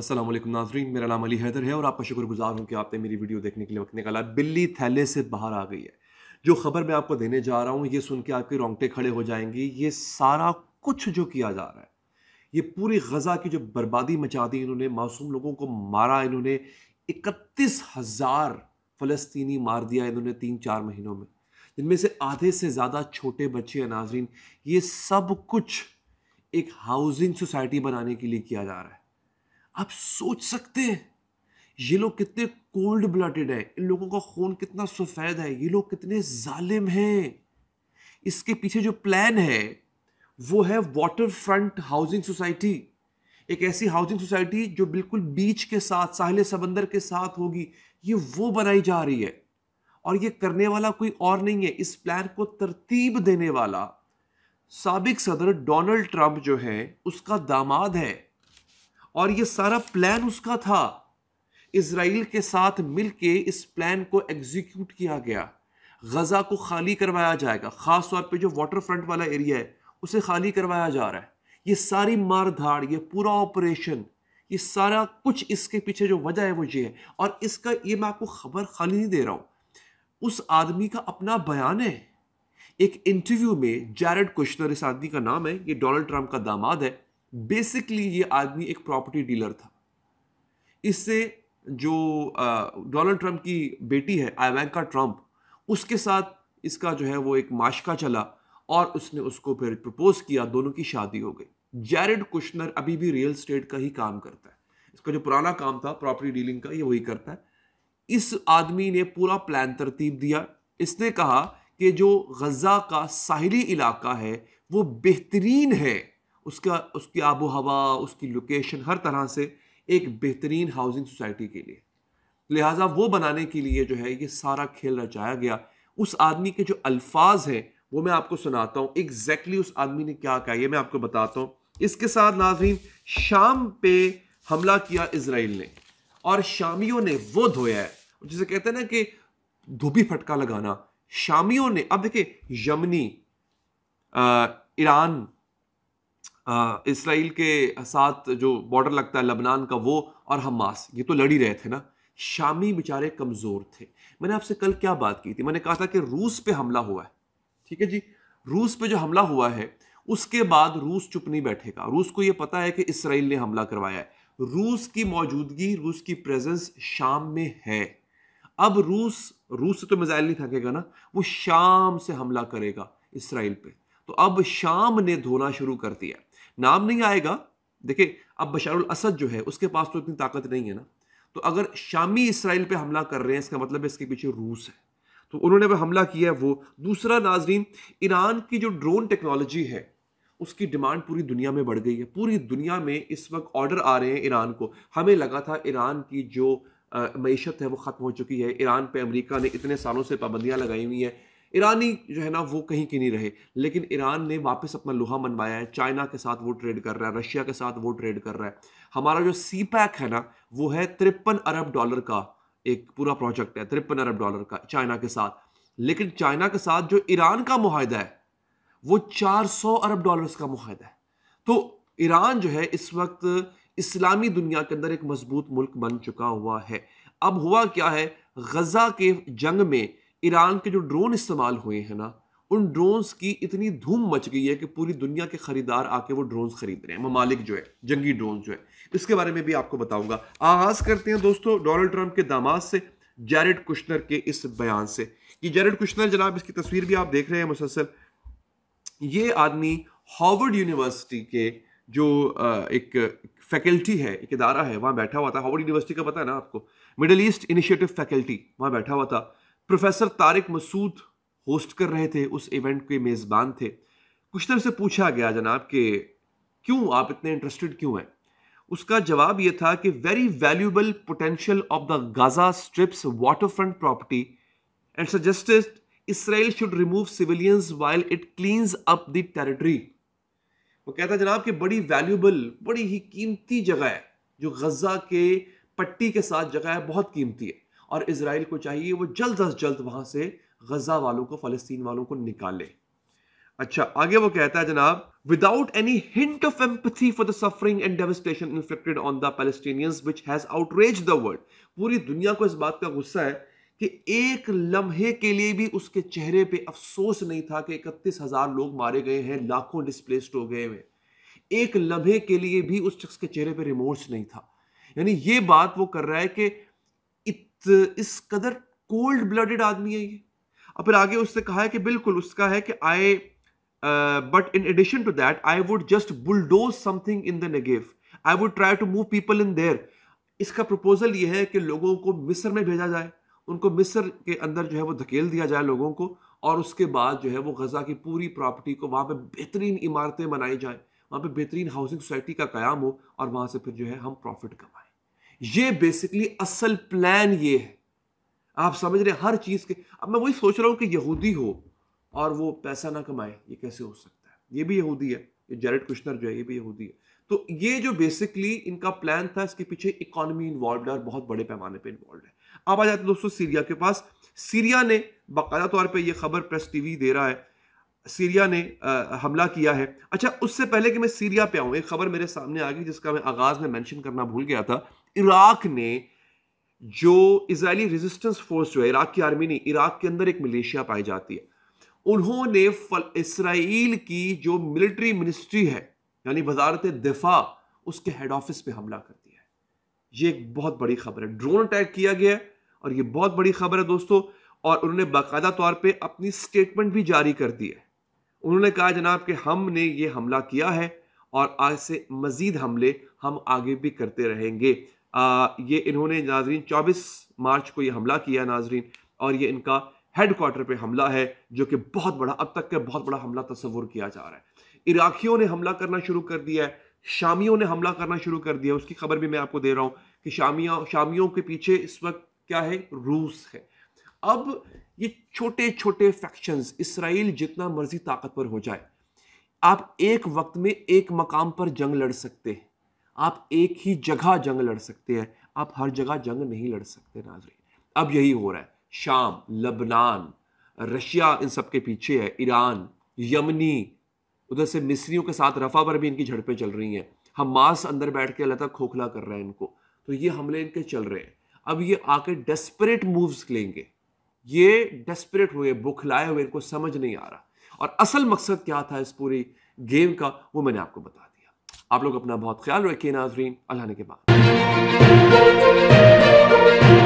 असलम नाजरीन मेरा नाम अली हैदर है और आपका शुक्रगुजार हूँ कि आपने मेरी वीडियो देखने के लिए वक्त निकाला बिल्ली थैले से बाहर आ गई है जो खबर मैं आपको देने जा रहा हूँ ये सुन के आपके रोंगटे खड़े हो जाएंगे ये सारा कुछ जो किया जा रहा है ये पूरी गज़ा की जो बर्बादी मचा दी इन्होंने मासूम लोगों को मारा इन्होंने इकतीस हज़ार फ़लस्तनी मार दिया इन्होंने तीन चार महीनों में जिनमें से आधे से ज़्यादा छोटे बच्चे हैं नाजरीन ये सब कुछ एक हाउसिंग सोसाइटी बनाने के लिए किया जा रहा है आप सोच सकते हैं ये लोग कितने कोल्ड ब्लडेड है इन लोगों का खून कितना सफ़ेद है ये लोग कितने जालिम हैं इसके पीछे जो प्लान है वो है वाटर फ्रंट हाउसिंग सोसाइटी एक ऐसी हाउसिंग सोसाइटी जो बिल्कुल बीच के साथ साहिल समंदर के साथ होगी ये वो बनाई जा रही है और ये करने वाला कोई और नहीं है इस प्लान को तरतीब देने वाला सबक सदर डोनाल्ड ट्रंप जो है उसका दामाद है और ये सारा प्लान उसका था इसराइल के साथ मिलके इस प्लान को एग्जीक्यूट किया गया गज़ा को खाली करवाया जाएगा ख़ास तौर पे जो वाटर फ्रंट वाला एरिया है उसे खाली करवाया जा रहा है ये सारी मार धाड़ ये पूरा ऑपरेशन ये सारा कुछ इसके पीछे जो वजह है वो ये है और इसका ये मैं आपको खबर खाली नहीं दे रहा हूँ उस आदमी का अपना बयान है एक इंटरव्यू में जैरड कुश्नर इस आदमी का नाम है ये डोनाल्ड ट्रंप का दामाद है बेसिकली ये आदमी एक प्रॉपर्टी डीलर था इससे जो डोनाल्ड ट्रंप की बेटी है आयवैंका ट्रंप उसके साथ इसका जो है वो एक माशका चला और उसने उसको फिर प्रपोज किया दोनों की शादी हो गई जैरिड कुशनर अभी भी रियल स्टेट का ही काम करता है इसका जो पुराना काम था प्रॉपर्टी डीलिंग का ये वही करता है इस आदमी ने पूरा प्लान तरतीब दिया इसने कहा कि जो गज़ा का साहली इलाका है वो बेहतरीन है उसका उसकी आबो हवा उसकी लोकेशन हर तरह से एक बेहतरीन हाउसिंग सोसाइटी के लिए लिहाजा वो बनाने के लिए जो है ये सारा खेल रचाया गया उस आदमी के जो अल्फाज हैं वो मैं आपको सुनाता हूँ एग्जैक्टली exactly उस आदमी ने क्या कहा ये मैं आपको बताता हूँ इसके साथ नाजरीन शाम पे हमला किया इसराइल ने और शामियों ने वो धोया है जिसे कहते हैं ना कि धोबी फटका लगाना शामियों ने अब देखिए यमनी ईरान इसराइल के साथ जो बॉर्डर लगता है लबनान का वो और हमास ये तो लड़ ही रहे थे ना शामी बेचारे कमज़ोर थे मैंने आपसे कल क्या बात की थी मैंने कहा था कि रूस पे हमला हुआ है ठीक है जी रूस पे जो हमला हुआ है उसके बाद रूस चुप नहीं बैठेगा रूस को ये पता है कि इसराइल ने हमला करवाया है रूस की मौजूदगी रूस की प्रेजेंस शाम में है अब रूस रूस से तो मिजाइल नहीं थकेगा ना वो शाम से हमला करेगा इसराइल पे तो अब शाम ने धोना शुरू कर दिया नाम नहीं आएगा देखिए अब बशारुल असद जो है उसके पास तो इतनी ताकत नहीं है ना तो अगर शामी इसराइल पे हमला कर रहे हैं इसका मतलब है इसके पीछे रूस है तो उन्होंने वह हमला किया है वो दूसरा नाजरीन ईरान की जो ड्रोन टेक्नोलॉजी है उसकी डिमांड पूरी दुनिया में बढ़ गई है पूरी दुनिया में इस वक्त ऑर्डर आ रहे हैं ईरान को हमें लगा था ईरान की जो मीशत है वो ख़त्म हो चुकी है ईरान पे अमेरिका ने इतने सालों से पाबंदियाँ लगाई हुई हैं ईरानी जो है ना वो कहीं के नहीं रहे लेकिन ईरान ने वापस अपना लोहा मनवाया है चाइना के साथ वो ट्रेड कर रहा है रशिया के साथ वो ट्रेड कर रहा है हमारा जो सी पैक है ना वो है तिरपन अरब डॉलर का एक पूरा प्रोजेक्ट है तिरपन अरब डॉलर का चाइना के साथ लेकिन चाइना के साथ जो ईरान का माहिदा है वो 400 अरब डॉलर्स का माहिदा है तो ईरान जो है इस वक्त इस्लामी दुनिया के अंदर एक मजबूत मुल्क बन चुका हुआ है अब हुआ क्या है गजा के जंग में ईरान के जो ड्रोन इस्तेमाल हुए हैं ना उन ड्रोन्स की इतनी धूम मच गई है कि पूरी दुनिया के खरीदार आके वो ड्रोन्स खरीद रहे हैं ममालिक जो है जंगी ड्रोन जो है इसके बारे में भी आपको बताऊंगा आगाज़ करते हैं दोस्तों डोनाल्ड ट्रंप के दामाद से जैरड कुशनर के इस बयान से कि जैरड कुशनर जनाब इसकी तस्वीर भी आप देख रहे हैं मुसलसल ये आदमी हार्वर्ड यूनिवर्सिटी के जो एक फैकल्टी है एक इदारा है वहाँ बैठा हुआ था हॉवर्ड यूनिवर्सिटी का पता है ना आपको मिडल ईस्ट इनिशिएटिव फैकल्टी वहाँ बैठा हुआ था प्रोफेसर तारिक मसूद होस्ट कर रहे थे उस इवेंट के मेज़बान थे कुछ तरह से पूछा गया जनाब कि क्यों आप इतने इंटरेस्टेड क्यों हैं उसका जवाब यह था कि very valuable potential of the Gaza strips waterfront property and suggested Israel should remove civilians while it cleans up the territory वो कहता जनाब कि बड़ी वैल्यूबल बड़ी ही कीमती जगह है जो गजा के पट्टी के साथ जगह है बहुत कीमती है और इसराइल को चाहिए वो जल्द अज जल्द वहां से गजा वालों को फ़लस्तीन वालों को निकाले अच्छा आगे वो कहता है जनाब without any hint of empathy for the suffering and devastation inflicted on the Palestinians which has outrage the world पूरी दुनिया को इस बात का गुस्सा है कि एक लम्हे के लिए भी उसके चेहरे पे अफसोस नहीं था कि इकतीस हजार लोग मारे गए हैं लाखों डिस्प्लेस्ड हो गए हैं एक लम्हे के लिए भी उस शख्स के चेहरे पे रिमोर्स नहीं था यानी ये बात वो कर रहा है कि इस कदर कोल्ड ब्लडेड आदमी है ये और फिर आगे उसने कहा है कि बिल्कुल उसका है कि I but in addition to that I would just bulldoze something in the Negev I would try to move people in there इसका प्रपोजल ये है कि लोगों को मिस्र में भेजा जाए उनको मिस्र के अंदर जो है वो धकेल दिया जाए लोगों को और उसके बाद जो है वो गज़ा की पूरी प्रॉपर्टी को वहाँ पे बेहतरीन इमारतें बनाई जाएं वहाँ पे बेहतरीन हाउसिंग सोसाइटी का क्याम हो और वहाँ से फिर जो है हम प्रॉफिट कमाएं ये बेसिकली असल प्लान ये है आप समझ रहे हर चीज़ के अब मैं वही सोच रहा हूं कि यहूदी हो और वो पैसा ना कमाए ये कैसे हो सकता है ये भी यहूदी है ये जेरेड कुश्नर जो है ये भी यहूदी है तो ये जो बेसिकली इनका प्लान था इसके पीछे इकोनॉमी इन्वॉल्व है और बहुत बड़े पैमाने पर इन्वॉल्व है अब आ जाते दोस्तों सीरिया के पास सीरिया ने बाकायदा तौर पर यह खबर प्रेस टीवी दे रहा है सीरिया ने आ, हमला किया है अच्छा उससे पहले कि मैं सीरिया पे आऊँ एक खबर मेरे सामने आ गई जिसका मैं आगाज़ में मेंशन करना भूल गया था इराक ने जो इसराइली रेजिस्टेंस फोर्स जो है इराक की आर्मी नहीं इराक के अंदर एक मलेशिया पाई जाती है उन्होंने इसराइल की जो मिलिट्री मिनिस्ट्री है यानी वजारत दिफा उसके हेड ऑफिस पे हमला कर दिया है ये एक बहुत बड़ी खबर है ड्रोन अटैक किया गया है और ये बहुत बड़ी खबर है दोस्तों और उन्होंने बाकायदा तौर पर अपनी स्टेटमेंट भी जारी कर दी है उन्होंने कहा जनाब कि हमने ये हमला किया है और आज से मज़ीद हमले हम आगे भी करते रहेंगे आ, ये इन्होंने नाजरीन 24 मार्च को ये हमला किया नाजरीन और ये इनका हेड क्वार्टर पर हमला है जो कि बहुत बड़ा अब तक का बहुत बड़ा हमला तस्वुर किया जा रहा है इराक़ियों ने हमला करना शुरू कर दिया है शामियों ने हमला करना शुरू कर दिया उसकी खबर भी मैं आपको दे रहा हूँ कि शामिया शामियों के पीछे इस वक्त क्या है रूस है अब ये छोटे छोटे फैक्शंस इसराइल जितना मर्जी ताकतवर हो जाए आप एक वक्त में एक मकाम पर जंग लड़ सकते हैं आप एक ही जगह जंग लड़ सकते हैं आप हर जगह जंग नहीं लड़ सकते नाजरी अब यही हो रहा है शाम लबनान रशिया इन सब के पीछे है ईरान यमनी उधर से मिस्रियों के साथ रफा पर भी इनकी झड़पें चल रही हैं हम मास अंदर बैठ के अल्लाह खोखला कर रहे हैं इनको तो ये हमले इनके चल रहे हैं अब ये आके डेस्परेट मूव्स लेंगे ये डेस्परेट हुए बुखलाए हुए इनको समझ नहीं आ रहा और असल मकसद क्या था इस पूरी गेम का वो मैंने आपको बता आप लोग अपना बहुत ख्याल रखिए नाजरीन अल्लाह ने के बाद